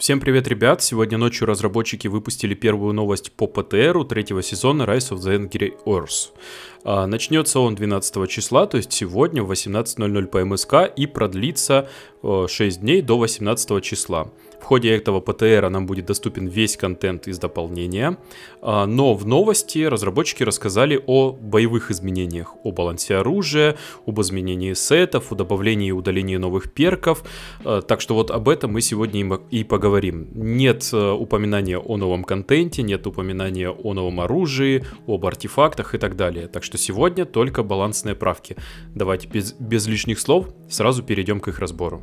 Всем привет, ребят! Сегодня ночью разработчики выпустили первую новость по ПТРу третьего сезона Rise of the Angry Earth. А, начнется он 12 числа, то есть сегодня в 18.00 по МСК и продлится 6 э, дней до 18 числа. В ходе этого ПТР нам будет доступен весь контент из дополнения, а, но в новости разработчики рассказали о боевых изменениях, о балансе оружия, об изменении сетов, о добавлении и удалении новых перков, э, так что вот об этом мы сегодня и поговорим. Нет э, упоминания о новом контенте, нет упоминания о новом оружии, об артефактах и так далее, так что сегодня только балансные правки. Давайте без, без лишних слов сразу перейдем к их разбору.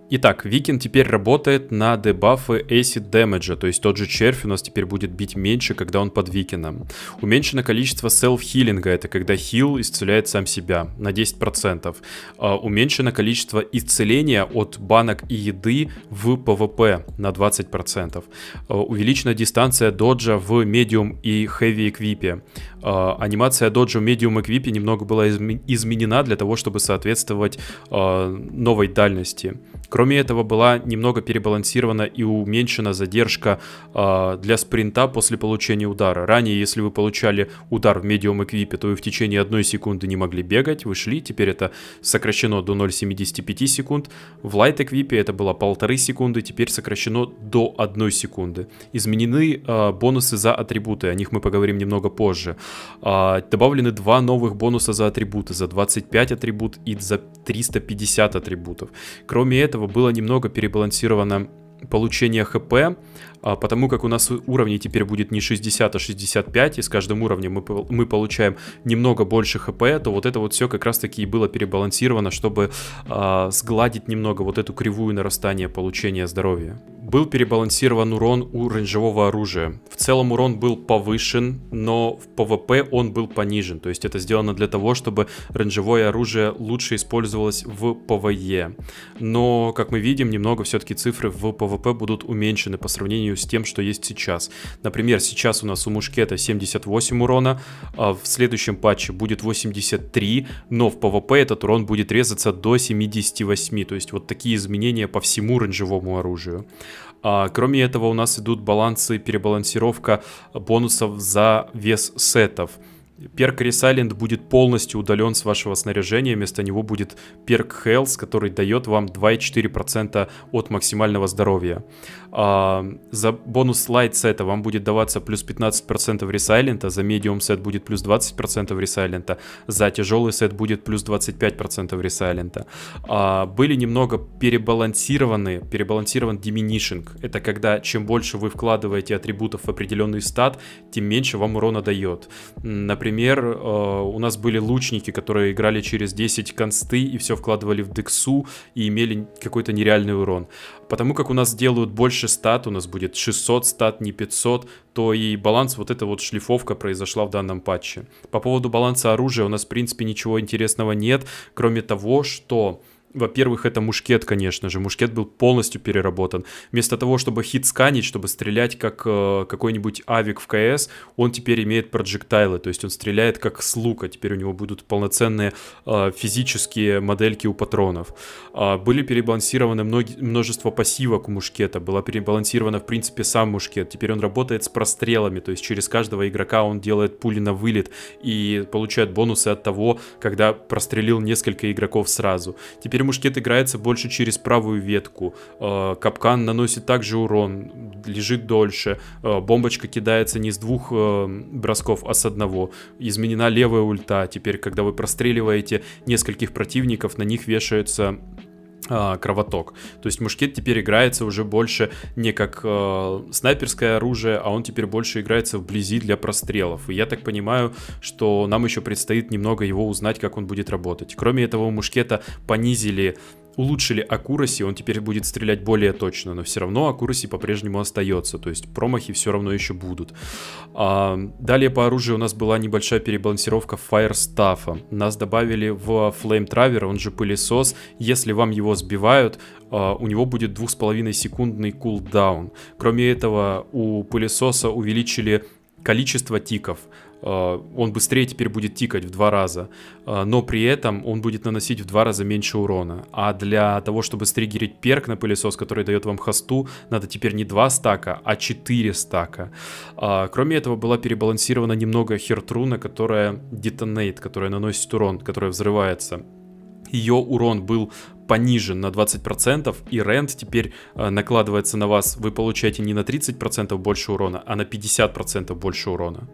Итак, Викин теперь работает на дебафы acid damage, то есть тот же червь у нас теперь будет бить меньше, когда он под Викином. Уменьшено количество селф-хилинга, это когда хил исцеляет сам себя на 10%. А, уменьшено количество исцеления от банок и еды в PvP на 20%. А, увеличена дистанция доджа в медиум и heavy эквипе. А, анимация доджа в медиум эквипе немного была изменена для того, чтобы соответствовать новой дальности. Кроме этого, была немного перебалансирована и уменьшена задержка э, для спринта после получения удара. Ранее, если вы получали удар в медиум эквипе, то вы в течение одной секунды не могли бегать, вы шли, теперь это сокращено до 0,75 секунд. В лайт эквипе это было полторы секунды, теперь сокращено до 1 секунды. Изменены э, бонусы за атрибуты, о них мы поговорим немного позже. Э, добавлены два новых бонуса за атрибуты, за 25 атрибут и за 350 атрибутов. Кроме этого, этого было немного перебалансировано получение хп, а потому как у нас уровней теперь будет не 60, а 65, и с каждым уровнем мы, мы получаем немного больше хп, то вот это вот все как раз таки и было перебалансировано, чтобы э, сгладить немного вот эту кривую нарастания получения здоровья. Был перебалансирован урон у рейнджевого оружия. В целом урон был повышен, но в ПВП он был понижен, то есть это сделано для того, чтобы рейнджевое оружие лучше использовалось в ПВЕ. Но, как мы видим, немного все-таки цифры в ПВП будут уменьшены по сравнению сравнению с тем, что есть сейчас. Например, сейчас у нас у мушкета 78 урона, а в следующем патче будет 83, но в PvP этот урон будет резаться до 78, то есть вот такие изменения по всему ранжевому оружию. А, кроме этого у нас идут балансы, перебалансировка бонусов за вес сетов. Перк Ресайлент будет полностью удален с вашего снаряжения, вместо него будет перк Health, который дает вам 2,4% от максимального здоровья. А, за бонус лайт сета вам будет даваться плюс 15% ресайлента, за медиум сет будет плюс 20% ресайлента, за тяжелый сет будет плюс 25% ресайлента. А, были немного перебалансированы, перебалансирован диминишинг. Это когда чем больше вы вкладываете атрибутов в определенный стат, тем меньше вам урона дает. Например, например, э, у нас были лучники, которые играли через 10 консты и все вкладывали в дексу и имели какой-то нереальный урон. Потому как у нас делают больше стат, у нас будет 600 стат, не 500, то и баланс, вот эта вот шлифовка произошла в данном патче. По поводу баланса оружия у нас, в принципе, ничего интересного нет, кроме того, что во-первых, это мушкет, конечно же. Мушкет был полностью переработан. Вместо того, чтобы хит сканить, чтобы стрелять как э, какой-нибудь авик в КС, он теперь имеет проджектайлы, то есть он стреляет как с лука. Теперь у него будут полноценные э, физические модельки у патронов. Э, были перебалансированы многи, множество пассивок у мушкета. Была перебалансирована, в принципе, сам мушкет. Теперь он работает с прострелами, то есть через каждого игрока он делает пули на вылет и получает бонусы от того, когда прострелил несколько игроков сразу. Теперь Теперь мушкет играется больше через правую ветку. Э, капкан наносит также урон, лежит дольше. Э, бомбочка кидается не с двух э, бросков, а с одного. Изменена левая ульта. Теперь, когда вы простреливаете нескольких противников, на них вешаются. А, кровоток. То есть мушкет теперь играется уже больше не как э, снайперское оружие, а он теперь больше играется вблизи для прострелов. И я так понимаю, что нам еще предстоит немного его узнать, как он будет работать. Кроме этого, у мушкета понизили улучшили аккураси, он теперь будет стрелять более точно, но все равно аккураси по-прежнему остается, то есть промахи все равно еще будут. А, далее по оружию у нас была небольшая перебалансировка фаерстафа. Нас добавили в Flame Traver, он же пылесос. Если вам его сбивают, Uh, у него будет 2,5 секундный кулдаун. Кроме этого, у пылесоса увеличили количество тиков. Э, он быстрее теперь будет тикать в два раза, э, но при этом он будет наносить в два раза меньше урона. А для того, чтобы стригерить перк на пылесос, который дает вам хосту, надо теперь не два стака, а четыре стака. Э, кроме этого, была перебалансирована немного хертруна, которая детонейт, которая наносит урон, которая взрывается. Ее урон был понижен на 20%, и рент теперь э, накладывается на вас. Вы получаете не на 30% больше урона, а на 50% больше урона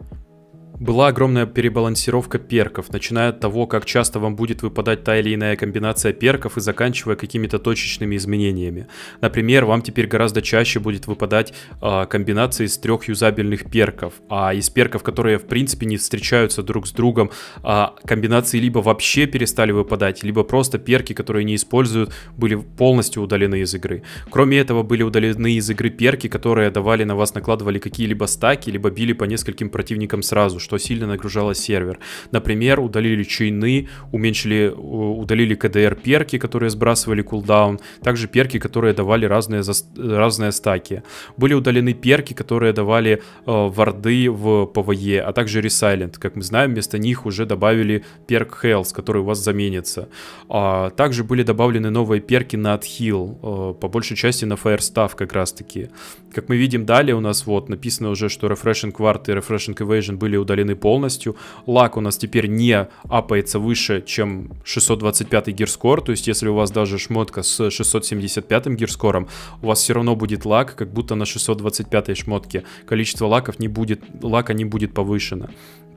была огромная перебалансировка перков, начиная от того, как часто вам будет выпадать та или иная комбинация перков и заканчивая какими-то точечными изменениями. Например, вам теперь гораздо чаще будет выпадать э, а, комбинации из трех юзабельных перков, а из перков, которые в принципе не встречаются друг с другом, э, комбинации либо вообще перестали выпадать, либо просто перки, которые не используют, были полностью удалены из игры. Кроме этого, были удалены из игры перки, которые давали на вас накладывали какие-либо стаки, либо били по нескольким противникам сразу, что сильно нагружало сервер. Например, удалили чейны, уменьшили, удалили КДР перки, которые сбрасывали кулдаун, также перки, которые давали разные, за, разные стаки. Были удалены перки, которые давали э, варды в ПВЕ, e, а также ресайлент. Как мы знаем, вместо них уже добавили перк хелс, который у вас заменится. А, также были добавлены новые перки на отхил, э, по большей части на Firestaff как раз таки. Как мы видим далее, у нас вот написано уже, что Refreshing Quart и Refreshing Evasion были удалены удалены полностью. Лак у нас теперь не апается выше, чем 625 гирскор, то есть если у вас даже шмотка с 675 гирскором, у вас все равно будет лак, как будто на 625 шмотке. Количество лаков не будет, лака не будет повышено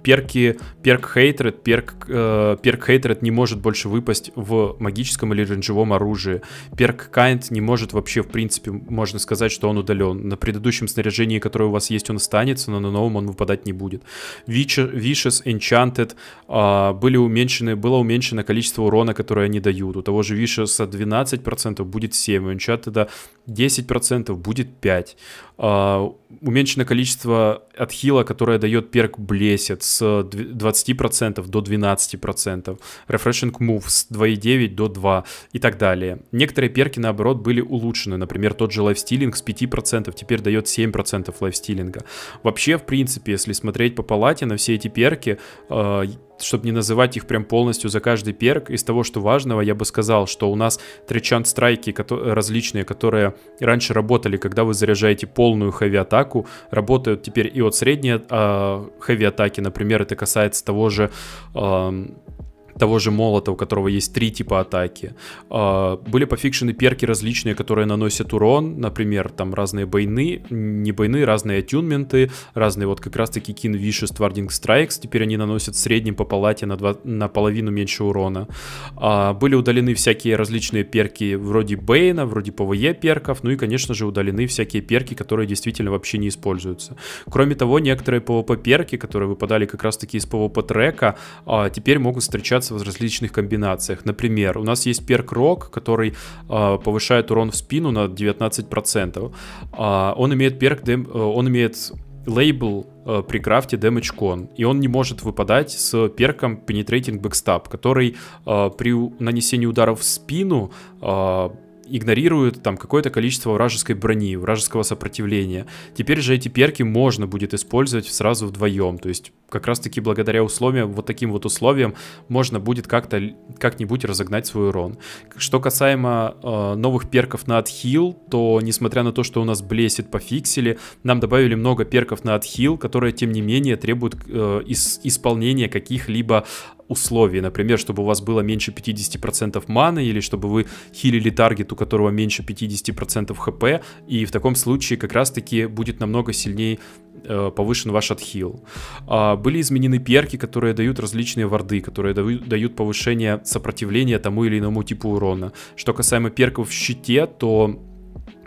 перки, перк хейтред, перк, э, перк хейтред не может больше выпасть в магическом или ренджевом оружии. Перк kind не может вообще, в принципе, можно сказать, что он удален. На предыдущем снаряжении, которое у вас есть, он останется, но на новом он выпадать не будет. Vicious, Enchanted э, были уменьшены, было уменьшено количество урона, которое они дают. У того же Vicious 12% будет 7, у Enchanted 10% будет 5. А, уменьшено количество отхила, которое дает перк Блесет с 20% до 12%, Refreshing Move с 2,9 до 2 и так далее. Некоторые перки, наоборот, были улучшены, например, тот же лайфстилинг с 5% теперь дает 7% лайфстилинга. Вообще, в принципе, если смотреть по палате на все эти перки, а, чтобы не называть их прям полностью за каждый перк, из того, что важного, я бы сказал, что у нас тричант страйки различные, которые раньше работали, когда вы заряжаете полную хэви-атаку, работают теперь и от средней э, хэви-атаки, например, это касается того же... Э, того же молота, у которого есть три типа атаки. А, были пофикшены перки различные, которые наносят урон, например, там разные бойны, не бойны, разные атюнменты, разные вот как раз-таки Kin Vicious, Twarding страйкс теперь они наносят в среднем по палате на, 2, на половину меньше урона. А, были удалены всякие различные перки вроде Бейна, вроде ПВЕ перков, ну и, конечно же, удалены всякие перки, которые действительно вообще не используются. Кроме того, некоторые PvP перки, которые выпадали как раз-таки из PvP трека, а, теперь могут встречаться использоваться в различных комбинациях. Например, у нас есть перк Рок, который э, повышает урон в спину на 19%. Э, а, он имеет перк, дем, э, он имеет лейбл э, при крафте Damage Con, и он не может выпадать с перком Penetrating Backstab, который э, при нанесении ударов в спину э, игнорируют там какое-то количество вражеской брони, вражеского сопротивления. Теперь же эти перки можно будет использовать сразу вдвоем, то есть как раз-таки благодаря условиям, вот таким вот условиям можно будет как-то, как-нибудь разогнать свой урон. Что касаемо э, новых перков на отхил, то несмотря на то, что у нас блесит по фикселе, нам добавили много перков на отхил, которые, тем не менее, требуют э, из, исполнения каких-либо условий. Например, чтобы у вас было меньше 50% маны, или чтобы вы хилили таргет, у которого меньше 50% хп, и в таком случае как раз-таки будет намного сильнее э, повышен ваш отхил. А, были изменены перки, которые дают различные варды, которые дают повышение сопротивления тому или иному типу урона. Что касаемо перков в щите, то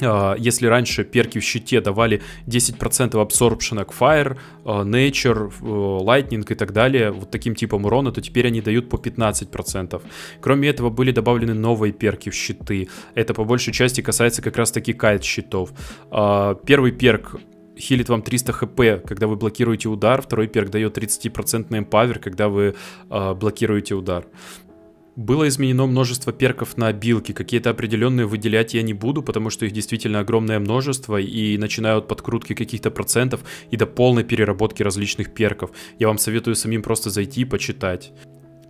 а, если раньше перки в щите давали 10% абсорбшена к Fire, а, Nature, э, Lightning и так далее, вот таким типом урона, то теперь они дают по 15%. Кроме этого были добавлены новые перки в щиты. Это по большей части касается как раз таки кайт щитов. А, первый перк хилит вам 300 хп, когда вы блокируете удар. Второй перк дает 30% павер, когда вы блокируете удар. Было изменено множество перков на билки, какие-то определенные выделять я не буду, потому что их действительно огромное множество, и начиная от подкрутки каких-то процентов и до полной переработки различных перков. Я вам советую самим просто зайти и почитать.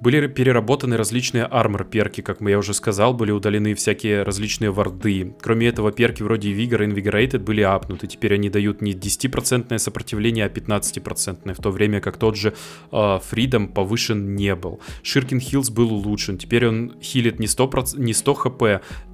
Были переработаны различные армор-перки, как я уже сказал, были удалены всякие различные варды. Кроме этого, перки вроде Vigor и Invigorated были апнуты. Теперь они дают не 10% сопротивление, а 15%, в то время как тот же э, Freedom повышен не был. Ширкин Хилс был улучшен. Теперь он хилит не 100%, не 100 хп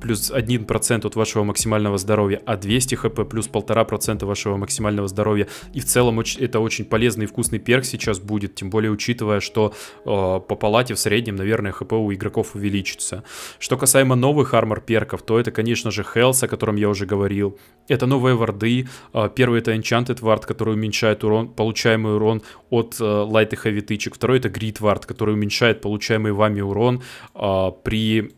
плюс 1% от вашего максимального здоровья, а 200 хп плюс 1,5% вашего максимального здоровья. И в целом это очень полезный и вкусный перк сейчас будет, тем более учитывая, что э, а, пополам зарплате в среднем, наверное, хп у игроков увеличится. Что касаемо новых армор перков, то это, конечно же, Хелс, о котором я уже говорил. Это новые варды. А, первый это Enchanted Вард, который уменьшает урон, получаемый урон от лайт э, и хэви тычек. Второй это Grid Вард, который уменьшает получаемый вами урон а, при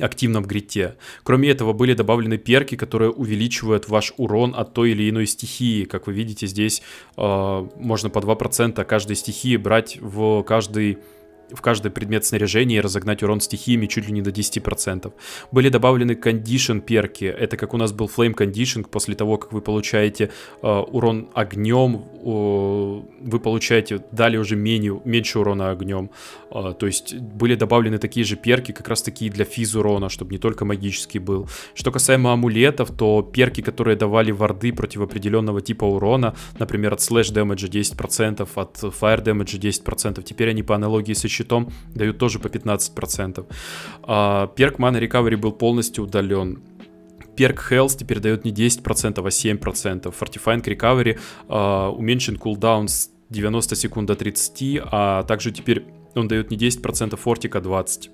активном грите. Кроме этого, были добавлены перки, которые увеличивают ваш урон от той или иной стихии. Как вы видите, здесь э, можно по 2% каждой стихии брать в каждый в каждый предмет снаряжения и разогнать урон стихиями чуть ли не до 10%. Были добавлены кондишн перки, это как у нас был флейм кондишн, после того, как вы получаете э, урон огнем, э, вы получаете далее уже меню, меньше урона огнем. Э, то есть были добавлены такие же перки, как раз такие для физ урона, чтобы не только магический был. Что касаемо амулетов, то перки, которые давали варды против определенного типа урона, например, от слэш дэмэджа 10%, от фаер дэмэджа 10%, теперь они по аналогии с щитом дают тоже по 15%. А, перк Mana Recovery был полностью удален перк Health теперь дает не 10%, а 7%. Fortifying Recovery э, уменьшен кулдаун с 90 секунд до 30, а также теперь он дает не 10%, а фортика 20%.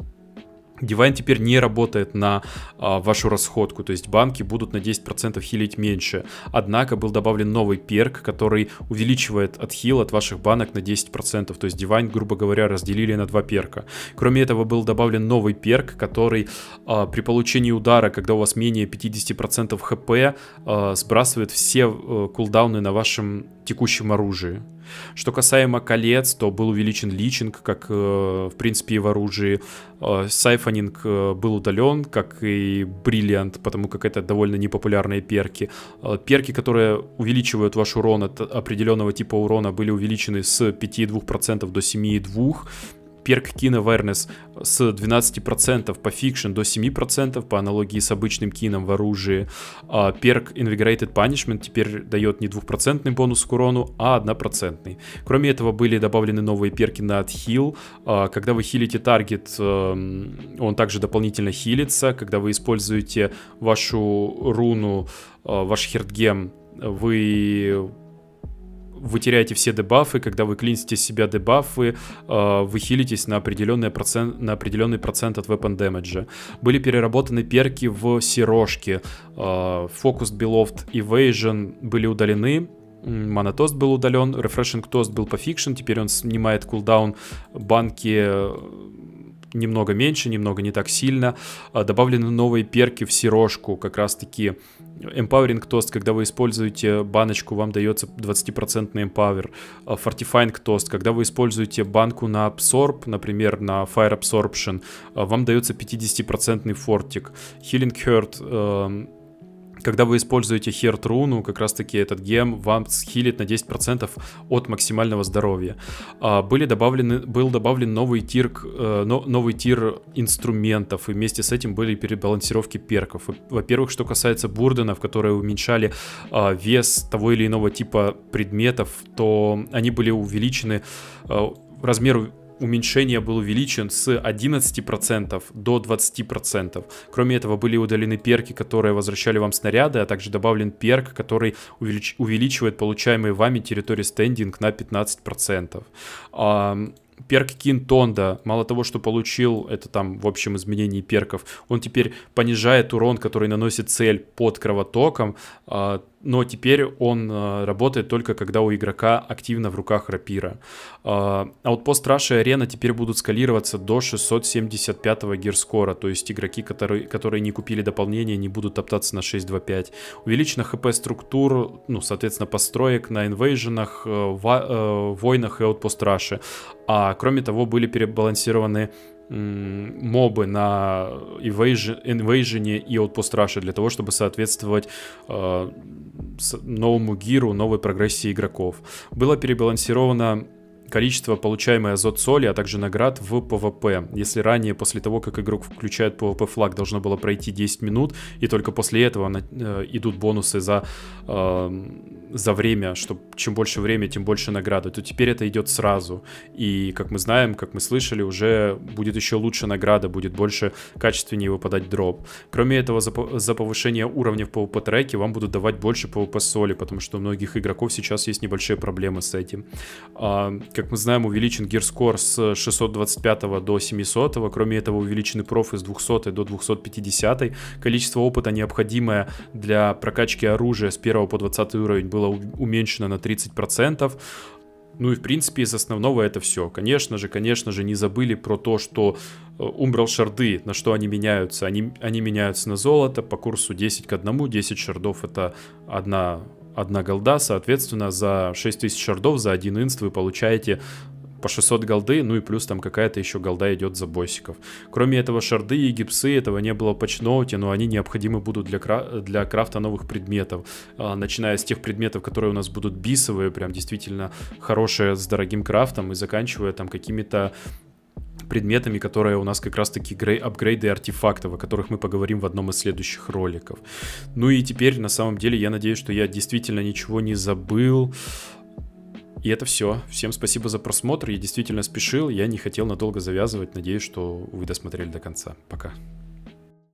Дивайн теперь не работает на а, вашу расходку, то есть банки будут на 10% хилить меньше. Однако был добавлен новый перк, который увеличивает отхил от ваших банок на 10%, то есть Дивайн, грубо говоря, разделили на два перка. Кроме этого был добавлен новый перк, который а, при получении удара, когда у вас менее 50% хп, а, сбрасывает все а, кулдауны на вашем текущем оружии. Что касаемо колец, то был увеличен личинг, как, э, в принципе, и в оружии. Э, сайфонинг э, был удален, как и бриллиант, потому как это довольно непопулярные перки. Перки, которые увеличивают ваш урон от определенного типа урона, были увеличены с 5,2% до 7,2% перк Kin Awareness с 12% по фикшн до 7% по аналогии с обычным кином в оружии. А перк Invigorated Punishment теперь дает не 2% бонус к урону, а 1%. Кроме этого были добавлены новые перки на отхил. А, когда вы хилите таргет, эм, он также дополнительно хилится. Когда вы используете вашу руну, э, ваш хердгем, вы вы теряете все дебафы, когда вы клинсите себя дебафы, э, вы хилитесь на, определенный процент, на определенный процент от weapon damage. Были переработаны перки в серожке, э, а, фокус Beloved Evasion были удалены, Монотост был удален, Refreshing Toast был пофикшен, теперь он снимает кулдаун банки немного меньше, немного не так сильно. А, добавлены новые перки в сирожку, как раз таки Empowering Toast, когда вы используете баночку, вам дается 20% Empower. А, Fortifying Toast, когда вы используете банку на Absorb, например, на Fire Absorption, а, вам дается 50% фортик. Healing Hurt эм, когда вы используете Heart руну, как раз таки этот гем вам схилит на 10% от максимального здоровья. А, были добавлены, был добавлен новый тир, э, новый тир инструментов, и вместе с этим были перебалансировки перков. Во-первых, что касается бурденов, которые уменьшали а, вес того или иного типа предметов, то они были увеличены а, размеру уменьшение был увеличен с 11% до 20%. Кроме этого, были удалены перки, которые возвращали вам снаряды, а также добавлен перк, который увелич увеличивает получаемые вами территории стендинг на 15%. А, перк Кин Тонда, мало того, что получил, это там в общем изменение перков, он теперь понижает урон, который наносит цель под кровотоком, а, но теперь он э, работает только когда у игрока активно в руках рапира. Э, Outpost а Russia и арена теперь будут скалироваться до 675 гирскора, то есть игроки, которые, которые не купили дополнение, не будут топтаться на 625. увеличена хп структур, ну, соответственно, построек на инвейженах, э, во, э, войнах и Outpost Russia. А кроме того, были перебалансированы мобы на Invasion и Outpost Russia для того, чтобы соответствовать э, новому гиру, новой прогрессии игроков. Было перебалансировано количество получаемой азот соли, а также наград в ПВП. Если ранее, после того, как игрок включает ПВП флаг, должно было пройти 10 минут, и только после этого на, э, идут бонусы за, э, за время, что чем больше время, тем больше награды, то теперь это идет сразу. И, как мы знаем, как мы слышали, уже будет еще лучше награда, будет больше качественнее выпадать дроп. Кроме этого, за, за повышение уровня в ПВП треке вам будут давать больше ПВП соли, потому что у многих игроков сейчас есть небольшие проблемы с этим. А, как мы знаем, увеличен гирскор с 625 до 700. Кроме этого, увеличены профы с 200 до 250. Количество опыта, необходимое для прокачки оружия с 1 по 20 уровень, было уменьшено на 30%. Ну и в принципе из основного это все. Конечно же, конечно же, не забыли про то, что Умбрал э, шарды, на что они меняются. Они, они меняются на золото по курсу 10 к 1. 10 шардов это одна одна голда, соответственно, за 6000 шардов, за один инст вы получаете по 600 голды, ну и плюс там какая-то еще голда идет за боссиков. Кроме этого, шарды и гипсы, этого не было в патчноуте, но они необходимы будут для, кра для крафта новых предметов. А, начиная с тех предметов, которые у нас будут бисовые, прям действительно хорошие с дорогим крафтом, и заканчивая там какими-то предметами, которые у нас как раз-таки грей, апгрейды артефактов, о которых мы поговорим в одном из следующих роликов. Ну и теперь, на самом деле, я надеюсь, что я действительно ничего не забыл. И это все. Всем спасибо за просмотр. Я действительно спешил, я не хотел надолго завязывать. Надеюсь, что вы досмотрели до конца. Пока.